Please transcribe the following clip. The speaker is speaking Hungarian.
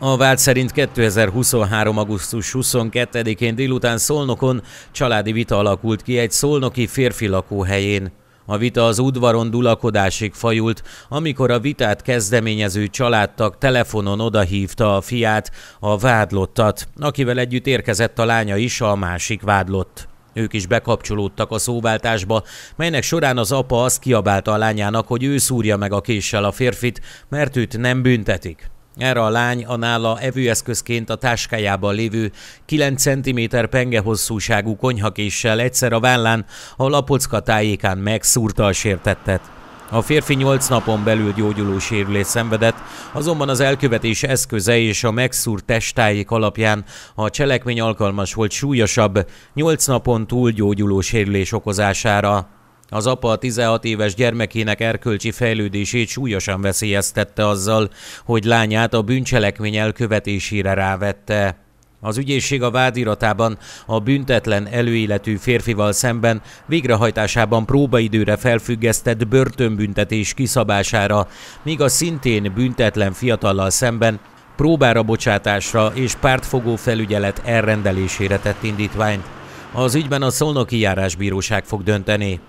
A vád szerint 2023. augusztus 22-én délután Szolnokon családi vita alakult ki egy szolnoki férfi lakóhelyén. A vita az udvaron dulakodásig fajult, amikor a vitát kezdeményező családtag telefonon odahívta a fiát, a vádlottat, akivel együtt érkezett a lánya is, a másik vádlott. Ők is bekapcsolódtak a szóváltásba, melynek során az apa azt kiabálta a lányának, hogy ő szúrja meg a késsel a férfit, mert őt nem büntetik. Erre a lány a nála evőeszközként a táskájában lévő 9 cm penge hosszúságú konyhakéssel egyszer a vállán, a lapocka tájékán megszúrta a sértettet. A férfi 8 napon belül gyógyuló sérülés szenvedett, azonban az elkövetés eszköze és a megszúrt testájék alapján a cselekmény alkalmas volt súlyosabb, 8 napon túl gyógyuló sérülés okozására. Az apa a 16 éves gyermekének erkölcsi fejlődését súlyosan veszélyeztette azzal, hogy lányát a bűncselekmény elkövetésére rávette. Az ügyészség a vádiratában a büntetlen előéletű férfival szemben végrehajtásában próbaidőre felfüggesztett börtönbüntetés kiszabására, míg a szintén büntetlen fiatallal szemben próbára bocsátásra és pártfogó felügyelet elrendelésére tett indítványt. Az ügyben a Szolnoki Járásbíróság fog dönteni.